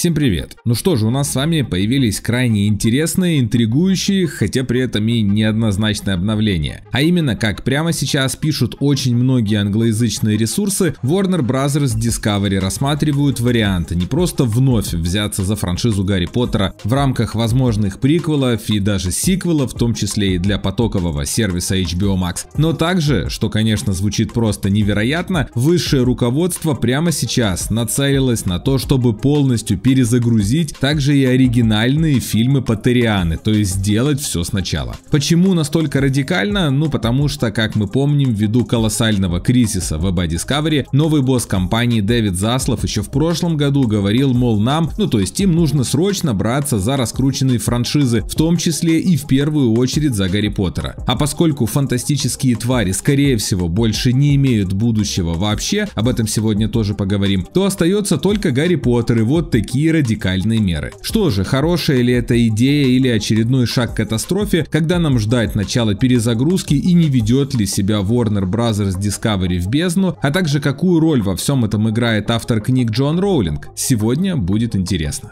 Всем привет! Ну что же, у нас с вами появились крайне интересные, интригующие, хотя при этом и неоднозначные обновления. А именно, как прямо сейчас пишут очень многие англоязычные ресурсы, Warner Bros. Discovery рассматривают варианты не просто вновь взяться за франшизу Гарри Поттера в рамках возможных приквелов и даже сиквелов, в том числе и для потокового сервиса HBO Max, но также, что конечно звучит просто невероятно, высшее руководство прямо сейчас нацелилось на то, чтобы полностью перезагрузить также и оригинальные фильмы Патерианы, то есть сделать все сначала. Почему настолько радикально? Ну потому что, как мы помним, ввиду колоссального кризиса в AB Discovery, новый босс компании Дэвид Заслов еще в прошлом году говорил, мол, нам, ну то есть им нужно срочно браться за раскрученные франшизы, в том числе и в первую очередь за Гарри Поттера. А поскольку фантастические твари, скорее всего, больше не имеют будущего вообще, об этом сегодня тоже поговорим, то остается только Гарри Поттер и вот такие такие радикальные меры. Что же, хорошая ли эта идея или очередной шаг к катастрофе, когда нам ждать начала перезагрузки и не ведет ли себя Warner Bros. Discovery в бездну, а также какую роль во всем этом играет автор книг Джон Роулинг, сегодня будет интересно.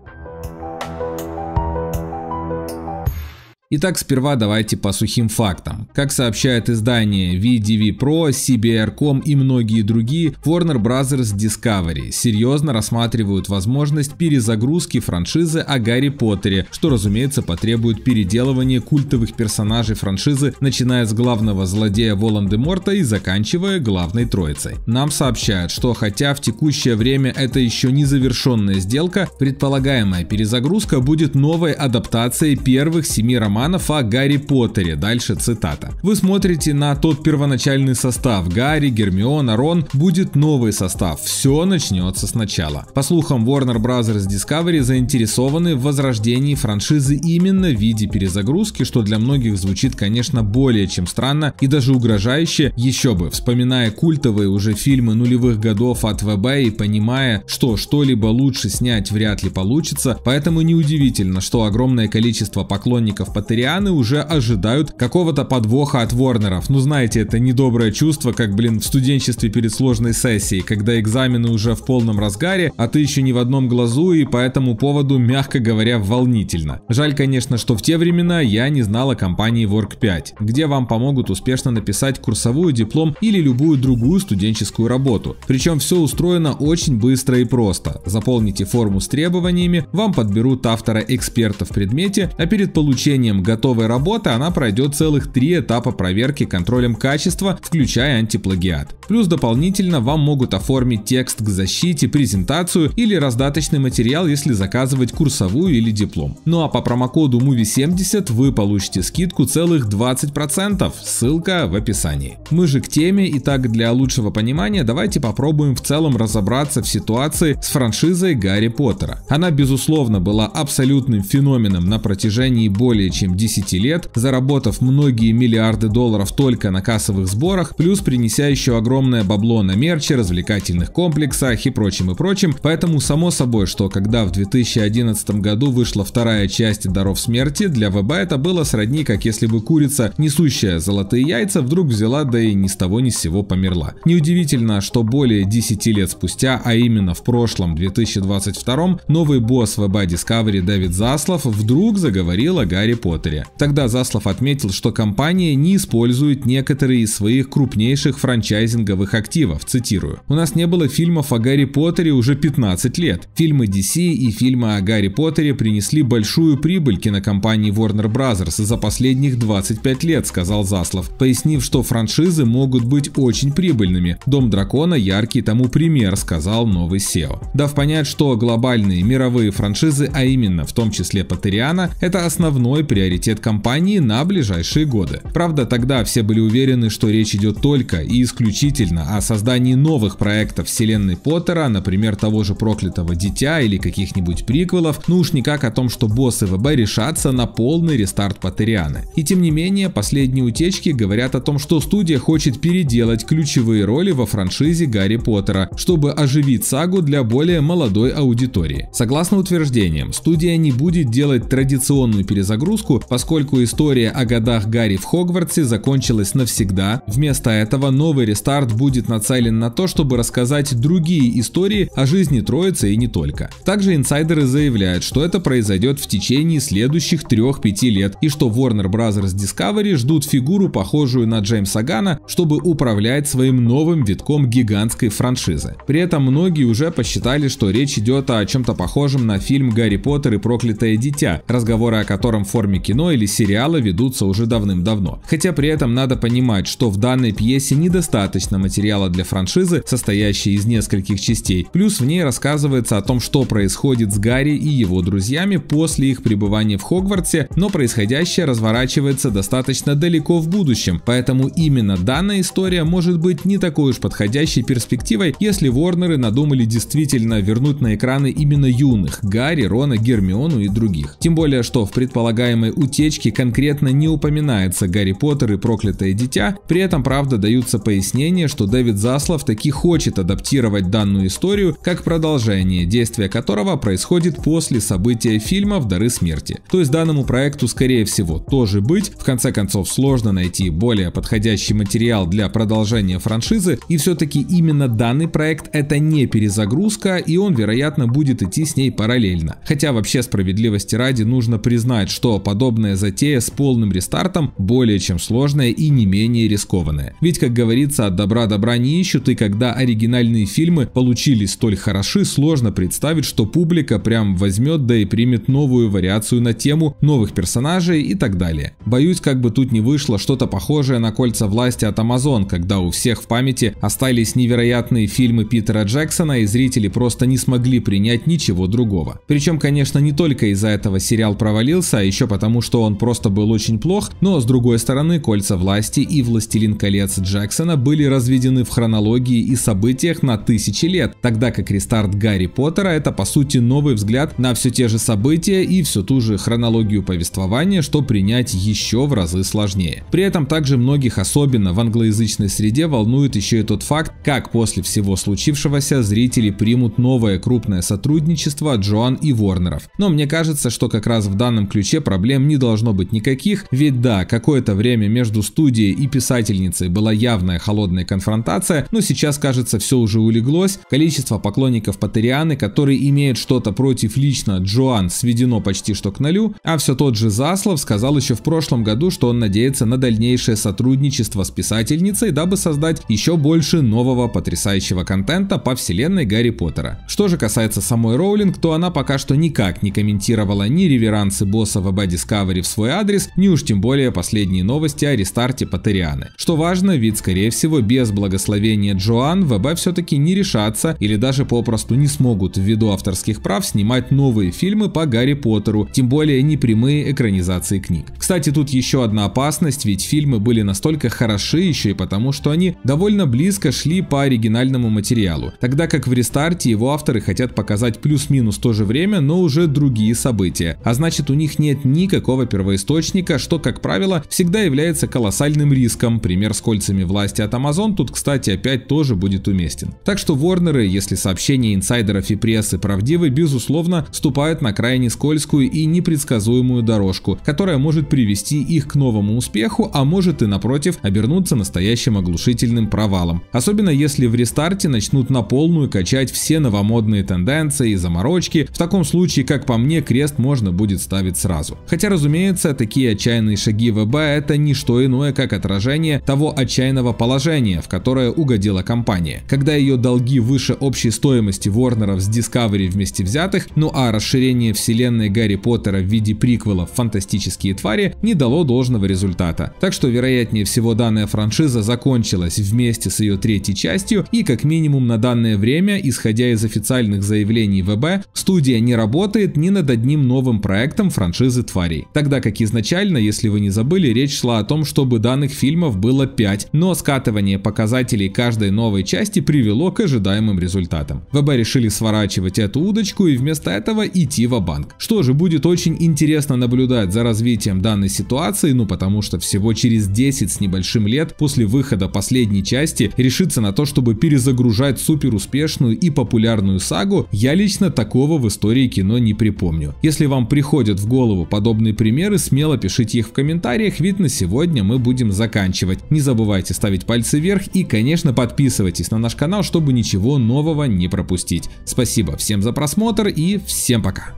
Итак, сперва давайте по сухим фактам. Как сообщает издание VDV Pro, CBR.com и многие другие, Warner Bros. Discovery серьезно рассматривают возможность перезагрузки франшизы о Гарри Поттере, что, разумеется, потребует переделывания культовых персонажей франшизы, начиная с главного злодея Волан-де-Морта и заканчивая главной троицей. Нам сообщают, что хотя в текущее время это еще не завершенная сделка, предполагаемая перезагрузка будет новой адаптацией первых семи романов романов о Гарри Поттере. Дальше цитата. Вы смотрите на тот первоначальный состав. Гарри, Гермиона, Рон. Будет новый состав. Все начнется сначала. По слухам, Warner Bros. Discovery заинтересованы в возрождении франшизы именно в виде перезагрузки, что для многих звучит, конечно, более чем странно и даже угрожающе. Еще бы, вспоминая культовые уже фильмы нулевых годов от ВБ и понимая, что что-либо лучше снять вряд ли получится, поэтому неудивительно, что огромное количество поклонников под либертарианы уже ожидают какого-то подвоха от Ворнеров. Ну знаете, это недоброе чувство, как, блин, в студенчестве перед сложной сессией, когда экзамены уже в полном разгаре, а ты еще не в одном глазу и по этому поводу, мягко говоря, волнительно. Жаль, конечно, что в те времена я не знал о компании Work 5, где вам помогут успешно написать курсовую, диплом или любую другую студенческую работу. Причем все устроено очень быстро и просто. Заполните форму с требованиями, вам подберут автора-эксперта в предмете, а перед получением контролем готовой работы она пройдет целых три этапа проверки контролем качества, включая антиплагиат. Плюс дополнительно вам могут оформить текст к защите, презентацию или раздаточный материал, если заказывать курсовую или диплом. Ну а по промокоду MUVI70 вы получите скидку целых 20%, ссылка в описании. Мы же к теме, и так для лучшего понимания давайте попробуем в целом разобраться в ситуации с франшизой Гарри Поттера. Она безусловно была абсолютным феноменом на протяжении более чем протяжением 10 лет, заработав многие миллиарды долларов только на кассовых сборах, плюс принеся еще огромное бабло на мерче, развлекательных комплексах и прочим и прочим. Поэтому само собой, что когда в 2011 году вышла вторая часть «Даров смерти», для ВБ это было сродни, как если бы курица, несущая золотые яйца, вдруг взяла да и ни с того ни с сего померла. Неудивительно, что более 10 лет спустя, а именно в прошлом 2022, новый босс ВБ Discovery Дэвид Заслов вдруг заговорил о Гарри Поттере Rotary. Тогда Заслов отметил, что компания не использует некоторые из своих крупнейших франчайзинговых активов, цитирую. «У нас не было фильмов о Гарри Поттере уже 15 лет. Фильмы DC и фильмы о Гарри Поттере принесли большую прибыль кинокомпании Warner Bros. за последних 25 лет», сказал Заслов, пояснив, что франшизы могут быть очень прибыльными. «Дом дракона» яркий тому пример, сказал новый SEO. Дав понять, что глобальные мировые франшизы, а именно в том числе Поттериана, это основной приоритет приоритет компании на ближайшие годы. Правда, тогда все были уверены, что речь идет только и исключительно о создании новых проектов вселенной Поттера, например, того же проклятого дитя или каких-нибудь приквелов, ну уж никак о том, что боссы ВБ решатся на полный рестарт Поттерианы. И тем не менее, последние утечки говорят о том, что студия хочет переделать ключевые роли во франшизе Гарри Поттера, чтобы оживить сагу для более молодой аудитории. Согласно утверждениям, студия не будет делать традиционную перезагрузку шутку, поскольку история о годах Гарри в Хогвартсе закончилась навсегда. Вместо этого новый рестарт будет нацелен на то, чтобы рассказать другие истории о жизни Троицы и не только. Также инсайдеры заявляют, что это произойдет в течение следующих 3-5 лет и что Warner Bros. Discovery ждут фигуру, похожую на Джеймса Гана, чтобы управлять своим новым витком гигантской франшизы. При этом многие уже посчитали, что речь идет о чем-то похожем на фильм «Гарри Поттер и проклятое дитя», разговоры о котором в форме форме кино или сериалы ведутся уже давным-давно. Хотя при этом надо понимать, что в данной пьесе недостаточно материала для франшизы, состоящей из нескольких частей. Плюс в ней рассказывается о том, что происходит с Гарри и его друзьями после их пребывания в Хогвартсе, но происходящее разворачивается достаточно далеко в будущем, поэтому именно данная история может быть не такой уж подходящей перспективой, если Ворнеры надумали действительно вернуть на экраны именно юных Гарри, Рона, Гермиону и других. Тем более, что в предполагаемой самой утечки конкретно не упоминается Гарри Поттер и проклятое дитя, при этом правда даются пояснения, что Дэвид Заслов таки хочет адаптировать данную историю как продолжение, действие которого происходит после события фильма «В дары смерти». То есть данному проекту скорее всего тоже быть, в конце концов сложно найти более подходящий материал для продолжения франшизы и все-таки именно данный проект это не перезагрузка и он вероятно будет идти с ней параллельно. Хотя вообще справедливости ради нужно признать, что под подобная затея с полным рестартом более чем сложная и не менее рискованная. Ведь, как говорится, от добра добра не ищут, и когда оригинальные фильмы получились столь хороши, сложно представить, что публика прям возьмет да и примет новую вариацию на тему, новых персонажей и так далее. Боюсь, как бы тут не вышло что-то похожее на «Кольца власти» от Amazon, когда у всех в памяти остались невероятные фильмы Питера Джексона и зрители просто не смогли принять ничего другого. Причем, конечно, не только из-за этого сериал провалился, а еще потому, потому что он просто был очень плох, но с другой стороны «Кольца власти» и «Властелин колец» Джексона были разведены в хронологии и событиях на тысячи лет, тогда как рестарт Гарри Поттера это по сути новый взгляд на все те же события и всю ту же хронологию повествования, что принять еще в разы сложнее. При этом также многих, особенно в англоязычной среде, волнует еще и тот факт, как после всего случившегося зрители примут новое крупное сотрудничество Джоан и Ворнеров. Но мне кажется, что как раз в данном ключе проблема проблем не должно быть никаких, ведь да, какое-то время между студией и писательницей была явная холодная конфронтация, но сейчас, кажется, все уже улеглось, количество поклонников Патерианы, которые имеют что-то против лично Джоан, сведено почти что к нулю, а все тот же Заслов сказал еще в прошлом году, что он надеется на дальнейшее сотрудничество с писательницей, дабы создать еще больше нового потрясающего контента по вселенной Гарри Поттера. Что же касается самой Роулинг, то она пока что никак не комментировала ни реверансы босса в Абадис Discovery в свой адрес, не уж тем более последние новости о рестарте Патерианы. Что важно, ведь скорее всего без благословения Джоан ВБ все-таки не решатся или даже попросту не смогут ввиду авторских прав снимать новые фильмы по Гарри Поттеру, тем более не прямые экранизации книг. Кстати, тут еще одна опасность, ведь фильмы были настолько хороши еще и потому, что они довольно близко шли по оригинальному материалу, тогда как в рестарте его авторы хотят показать плюс-минус то же время, но уже другие события, а значит у них нет ни никакого первоисточника, что, как правило, всегда является колоссальным риском. Пример с кольцами власти от Amazon тут, кстати, опять тоже будет уместен. Так что Ворнеры, если сообщения инсайдеров и прессы правдивы, безусловно, ступают на крайне скользкую и непредсказуемую дорожку, которая может привести их к новому успеху, а может и напротив обернуться настоящим оглушительным провалом. Особенно если в рестарте начнут на полную качать все новомодные тенденции и заморочки, в таком случае, как по мне, крест можно будет ставить сразу. Хотя, разумеется, такие отчаянные шаги ВБ это не что иное, как отражение того отчаянного положения, в которое угодила компания, когда ее долги выше общей стоимости Ворнеров с Discovery вместе взятых, ну а расширение вселенной Гарри Поттера в виде приквела «Фантастические твари» не дало должного результата. Так что, вероятнее всего, данная франшиза закончилась вместе с ее третьей частью и, как минимум на данное время, исходя из официальных заявлений ВБ, студия не работает ни над одним новым проектом франшизы Твари сценарий. Тогда как изначально, если вы не забыли, речь шла о том, чтобы данных фильмов было 5, но скатывание показателей каждой новой части привело к ожидаемым результатам. ВБ решили сворачивать эту удочку и вместо этого идти в банк Что же, будет очень интересно наблюдать за развитием данной ситуации, ну потому что всего через 10 с небольшим лет после выхода последней части решиться на то, чтобы перезагружать супер успешную и популярную сагу, я лично такого в истории кино не припомню. Если вам приходят в голову подобные подобные примеры, смело пишите их в комментариях, ведь на сегодня мы будем заканчивать. Не забывайте ставить пальцы вверх и, конечно, подписывайтесь на наш канал, чтобы ничего нового не пропустить. Спасибо всем за просмотр и всем пока!